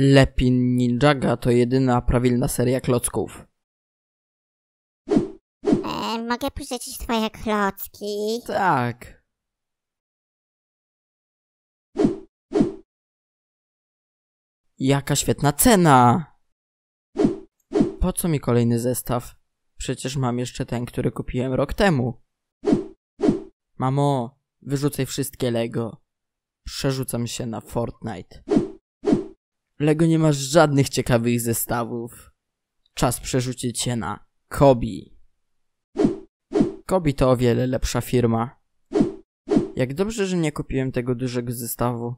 Lepin Ninjaga to jedyna prawilna seria klocków. E, mogę pożyczyć twoje klocki? Tak. Jaka świetna cena! Po co mi kolejny zestaw? Przecież mam jeszcze ten, który kupiłem rok temu. Mamo, wyrzucaj wszystkie Lego. Przerzucam się na Fortnite. Lego nie masz żadnych ciekawych zestawów. Czas przerzucić się na Kobi. Kobi to o wiele lepsza firma. Jak dobrze, że nie kupiłem tego dużego zestawu.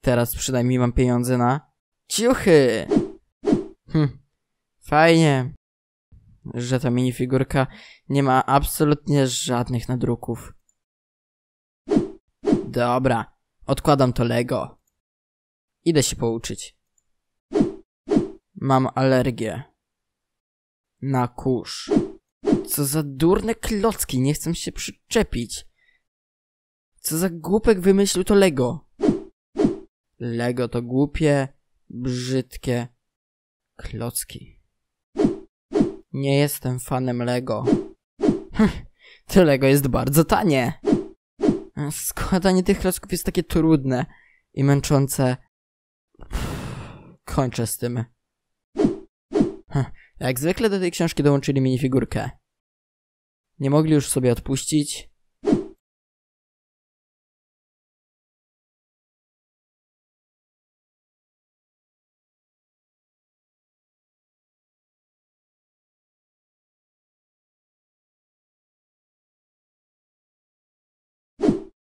Teraz przynajmniej mam pieniądze na ciuchy. Hm, fajnie, że ta minifigurka nie ma absolutnie żadnych nadruków. Dobra, odkładam to Lego. Idę się pouczyć. Mam alergię. Na kurz. Co za durne klocki, nie chcę się przyczepić. Co za głupek wymyślił to Lego. Lego to głupie, brzydkie klocki. Nie jestem fanem Lego. Hm, to Lego jest bardzo tanie. Składanie tych klocków jest takie trudne i męczące. Kończę z tym. Jak zwykle do tej książki dołączyli minifigurkę. Nie mogli już sobie odpuścić,